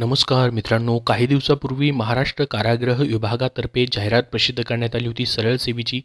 नमस्कार मित्रांनो काही दिवसापूर्वी महाराष्ट्र कारागृह विभागातर्फे जाहिरात प्रसिद्ध करण्यात आली होती सरळ सेवेची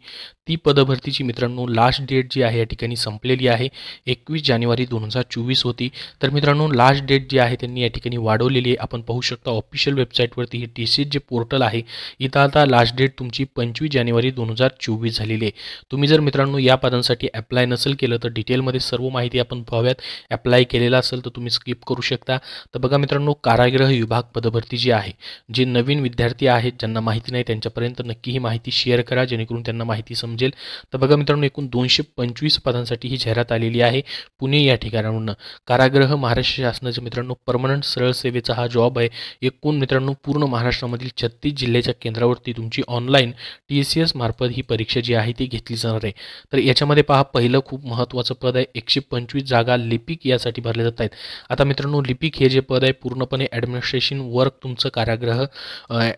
ती पदभरतीची मित्रांनो लास्ट डेट जी आहे या ठिकाणी संपलेली आहे एकवीस जानेवारी दोन हजार चोवीस होती तर मित्रांनो लास्ट डेट जी आहे त्यांनी या ठिकाणी वाढवलेली आहे आपण पाहू शकता ऑफिशियल वेबसाईटवरती हे टी सी जे पोर्टल आहे इथं आता लास्ट डेट तुमची पंचवीस जानेवारी दोन हजार चोवीस झालेली आहे तुम्ही जर मित्रांनो या पदांसाठी अप्लाय नसेल केलं तर डिटेलमध्ये सर्व माहिती आपण पाहूयात अप्लाय केलेला असेल तर तुम्ही स्किप करू शकता तर बघा मित्रांनो कारागृह संग्रह विभाग पदभरती जी आहे जे नवीन विद्यार्थी आहेत ज्यांना माहिती नाही त्यांच्यापर्यंत नक्की ही माहिती शेअर करा जेणेकरून त्यांना माहिती समजेल तर बघा मित्रांनो एकूण दोनशे पंचवीस पदांसाठी ही जाहिरात आलेली आहे पुणे या ठिकाणाहून कारागृह महाराष्ट्र शासनाचे मित्रांनो परमनंट सरळ सेवेचा हा जॉब आहे एकूण मित्रांनो पूर्ण महाराष्ट्रामधील छत्तीस जिल्ह्याच्या केंद्रावरती तुमची online T S C S मार्फत ही परीक्षा जी आहे ती घेतली जाणार आहे तर याच्यामध्ये पहा पहिलं खूप महत्त्वाचं पद आहे एकशे पंचवीस जागा लिपिक यासाठी भरल्या जात आहेत आता मित्रांनो लिपिक हे जे पद आहे पूर्णपणे ॲडमिन ॲडमिनिस्ट्रेशन वर्क तुमचं कारागृह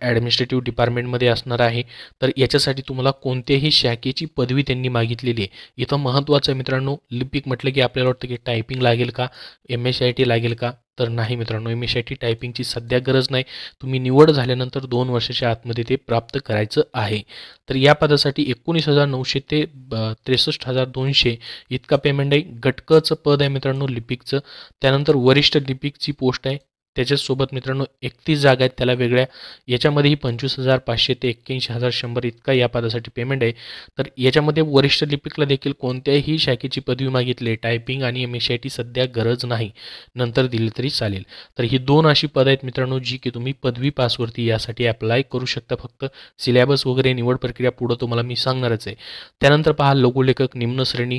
ॲडमिनिस्ट्रेटिव्ह डिपार्टमेंटमध्ये असणार आहे तर याच्यासाठी तुम्हाला कोणत्याही शाखेची पदवी त्यांनी मागितलेली आहे इथं महत्त्वाचं आहे मित्रांनो लिपिक म्हटलं की आपल्याला वाटतं की टायपिंग लागेल का एम एस आय टी लागेल का तर नाही मित्रांनो एम एस आय टी टायपिंगची सध्या गरज नाही तुम्ही निवड झाल्यानंतर दोन वर्षाच्या आतमध्ये ते प्राप्त करायचं आहे तर या पदासाठी एकोणीस हजार नऊशे ते त्रेसष्ट हजार दोनशे इतका पेमेंट आहे गटकचं पद आहे मित्रांनो लिपिकचं त्यानंतर वरिष्ठ लिपिकची पोस्ट आहे त्याच्यासोबत मित्रांनो एकतीस जागा आहेत त्याला वेगळ्या याच्यामध्येही पंचवीस हजार पाचशे ते एक्क्याऐंशी हजार शंभर इतका या पदासाठी पेमेंट आहे तर याच्यामध्ये वरिष्ठ लिपिकला देखील कोणत्याही शाखेची पदवी मागितली टायपिंग आणि एम एस सध्या गरज नाही नंतर दिली तरी चालेल तर ही दोन अशी पदं आहेत मित्रांनो जी की तुम्ही पदवी पासवरती यासाठी अप्लाय करू शकता फक्त सिलेबस वगैरे निवड प्रक्रिया पुढं तुम्हाला मी सांगणारच आहे त्यानंतर पहा लघुलेखक निम्न श्रेणी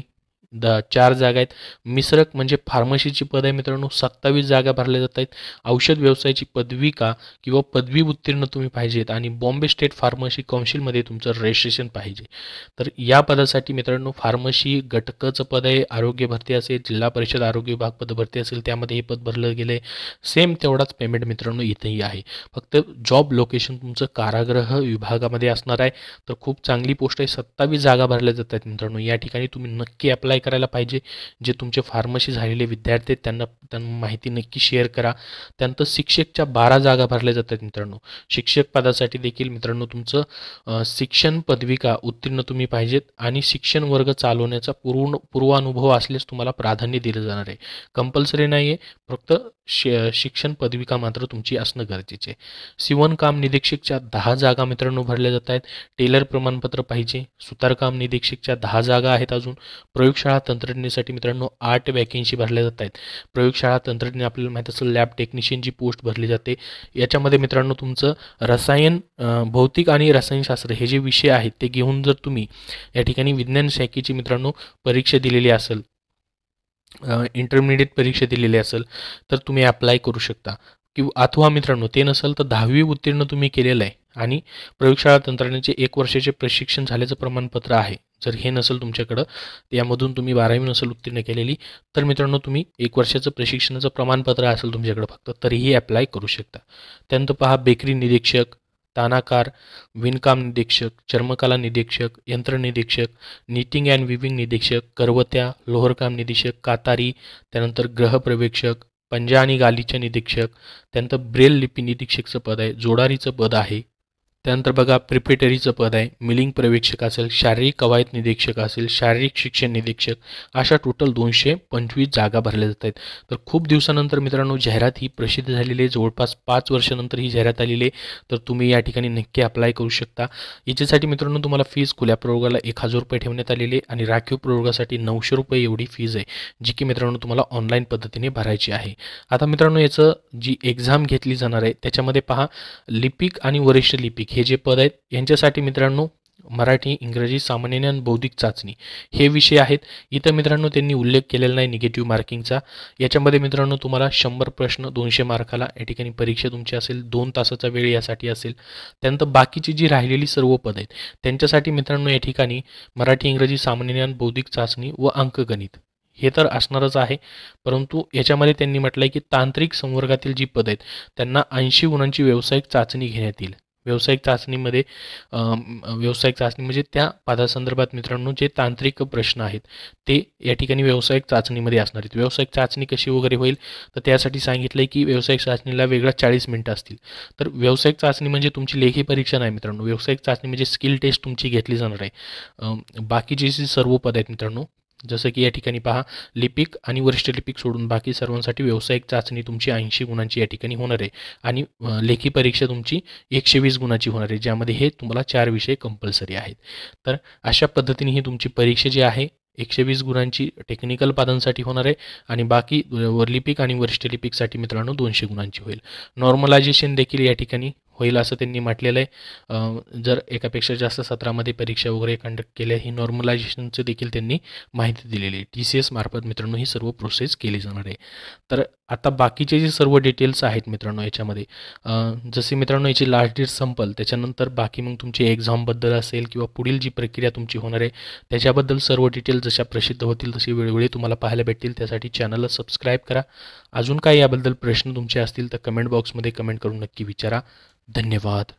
द चार जागा आहेत मिश्रक म्हणजे फार्मसीची पद आहे मित्रांनो सत्तावीस जागा भरल्या जात आहेत औषध व्यवसायाची पदविका किंवा पदवी उत्तीर्ण तुम्ही पाहिजेत आणि बॉम्बे स्टेट फार्मसी काउन्सिलमध्ये तुमचं रजिस्ट्रेशन पाहिजे तर या पदासाठी मित्रांनो फार्मसी घटकाचं पद आहे आरोग्य भरती असेल जिल्हा परिषद आरोग्य विभाग पद भरती असेल त्यामध्ये हे पद भरलं गेलं आहे सेम तेवढाच पेमेंट मित्रांनो इथेही आहे फक्त जॉब लोकेशन तुमचं कारागृह विभागामध्ये असणार आहे तर खूप चांगली पोस्ट आहे सत्तावीस जागा भरल्या जात आहेत मित्रांनो या ठिकाणी तुम्ही नक्की अप्लाय अप्लाय करायला पाहिजे जे तुमचे फार्मसी झालेले विद्यार्थी आहेत त्यांना त्यांना माहिती नक्की शेअर करा त्यानंतर शिक्षकच्या बारा जागा भरल्या जातात मित्रांनो शिक्षक पदासाठी देखील मित्रांनो तुमचं शिक्षण पदविका उत्तीर्ण तुम्ही पाहिजेत आणि शिक्षण वर्ग चालवण्याचा पूर्ण पूर्वानुभव असल्यास तुम्हाला प्राधान्य दिलं जाणार आहे कंपल्सरी नाही आहे फक्त शिक्षण पदविका मात्र तुमची असणं गरजेचे आहे शिवणकाम निरीक्षकच्या दहा जागा मित्रांनो भरल्या जात आहेत टेलर प्रमाणपत्र पाहिजे सुतारकाम निरीक्षकच्या दहा जागा आहेत अजून प्रयोगशाळा प्रयोगशाळा तंत्रज्ञानासाठी मित्रांनो आठ वॅकेन्सी भरल्या जात आहेत प्रयोगशाळा तंत्रज्ञ आपल्याला माहीत असेल लॅब टेक्निशियनची पोस्ट भरली जाते याच्यामध्ये मित्रांनो तुमचं रसायन भौतिक आणि रसायनशास्त्र हे जे विषय आहेत ते घेऊन जर तुम्ही या ठिकाणी विज्ञान शाखेची मित्रांनो परीक्षा दिलेली असेल इंटरमिडिएट परीक्षा दिलेली असेल तर तुम्ही अप्लाय करू शकता किंवा अथवा मित्रांनो ते नसेल तर दहावी उत्तीर्ण तुम्ही केलेलं आहे आणि प्रयोगशाळा तंत्रज्ञानाचे एक वर्षाचे प्रशिक्षण झाल्याचं प्रमाणपत्र आहे जर हे नसेल तुमच्याकडं यामधून तुम्ही बारावी नसेल उत्तीर्ण केलेली तर मित्रांनो तुम्ही एक वर्षाचं प्रशिक्षणाचं प्रमाणपत्र असेल तुमच्याकडं फक्त तरीही अप्लाय करू शकता त्यानंतर पहा बेकरी निरीक्षक तानाकार विणकाम निरीक्षक चर्मकला निरीक्षक यंत्रनिरीक्षक नीटिंग अँड विविंग निरीक्षक करवत्या लोहरकाम निरीक्षक कातारी त्यानंतर ग्रहप्रवेक्षक पंजा आणि गालीचे निरीक्षक त्यानंतर ब्रेल लिपी निरीक्षकचं पद आहे जोडारीचं पद आहे त्यानंतर बघा प्रिपेटरीचं पद आहे मिलिंग प्रवेक्षक असेल शारीरिक कवायत निरीक्षक असेल शारीरिक शिक्षण निरीक्षक अशा टोटल दोनशे पंचवीस जागा भरल्या जात आहेत तर खूप दिवसानंतर मित्रांनो जाहिरात ही प्रसिद्ध झालेली आहे जवळपास पाच वर्षानंतर ही जाहिरात आलेली आहे तर तुम्ही या ठिकाणी नक्की अप्लाय करू शकता याच्यासाठी मित्रांनो तुम्हाला फीज खुल्या प्रयोगाला एक हजार रुपये ठेवण्यात आलेली आहे आणि राखीव प्रयोगासाठी नऊशे रुपये एवढी फीज आहे जी की मित्रांनो तुम्हाला ऑनलाईन पद्धतीने भरायची आहे आता मित्रांनो याचं जी एक्झाम घेतली जाणार आहे त्याच्यामध्ये पहा लिपिक आणि वरिष्ठ लिपिक हे जे पद आहेत यांच्यासाठी मित्रांनो मराठी इंग्रजी सामान्य ज्ञान बौद्धिक चाचणी हे विषय आहेत इथं मित्रांनो त्यांनी उल्लेख केलेला नाही निगेटिव्ह मार्किंगचा याच्यामध्ये मित्रांनो तुम्हाला शंभर प्रश्न दोनशे मार्काला या ठिकाणी परीक्षा तुमची असेल दोन तासाचा वेळ यासाठी असेल त्यानंतर बाकीची जी राहिलेली सर्व पद आहेत त्यांच्यासाठी मित्रांनो या ठिकाणी मराठी इंग्रजी सामान्य ज्ञान बौद्धिक चाचणी व अंकगणित हे तर असणारच आहे परंतु याच्यामध्ये त्यांनी म्हटलं आहे की तांत्रिक संवर्गातील जी पद आहेत त्यांना ऐंशी गुणांची व्यावसायिक चाचणी घेण्यात येईल व्यावसायिक चाचणीमध्ये व्यावसायिक चाचणी म्हणजे त्या पदासंदर्भात मित्रांनो जे तांत्रिक प्रश्न आहेत ते या ठिकाणी व्यावसायिक चाचणीमध्ये असणार आहेत व्यावसायिक चाचणी कशी वगैरे होईल तर त्यासाठी सांगितलं आहे की व्यावसायिक चाचणीला वेगळा चाळीस मिनटं असतील तर व्यावसायिक चाचणी म्हणजे तुमची लेखी परीक्षा नाही मित्रांनो व्यावसायिक चाचणी म्हणजे स्किल टेस्ट तुमची घेतली जाणार आहे बाकीची जी सर्व पद आहेत मित्रांनो जसं की या ठिकाणी पहा लिपिक आणि वरिष्ठ लिपिक सोडून बाकी सर्वांसाठी व्यावसायिक चाचणी तुमची ऐंशी गुणांची या ठिकाणी होणार आहे आणि लेखी परीक्षा तुमची एकशे वीस गुणाची होणार आहे ज्यामध्ये हे तुम्हाला चार विषय कंपल्सरी आहेत तर अशा पद्धतीने ही तुमची परीक्षा जी आहे एकशे वीस गुणांची टेक्निकल पादांसाठी होणार आहे आणि बाकी लिपिक आणि वरिष्ठ लिपिकसाठी मित्रांनो दोनशे गुणांची होईल नॉर्मलायझेशन देखील या ठिकाणी होईल असं त्यांनी म्हटलेलं आहे जर एकापेक्षा जास्त सत्रामध्ये परीक्षा वगैरे कंडक्ट केल्या ही नॉर्मलायझेशनचं देखील त्यांनी माहिती दिलेली आहे टी सी एस मार्फत मित्रांनो ही सर्व प्रोसेस केली जाणार आहे तर आता बाकीचे जे सर्व डिटेल्स आहेत मित्रांनो याच्यामध्ये जसे मित्रांनो याची लास्ट डेट संपल त्याच्यानंतर बाकी मग तुमची एक्झामबद्दल असेल किंवा पुढील जी प्रक्रिया तुमची होणार आहे त्याच्याबद्दल सर्व डिटेल्स जशा प्रसिद्ध होतील तशी वेळोवेळी तुम्हाला पाहायला भेटतील त्यासाठी चॅनलला सबस्क्राईब करा अजून काही याबद्दल प्रश्न तुमचे असतील तर कमेंट बॉक्समध्ये कमेंट करून नक्की विचारा धन्यवाद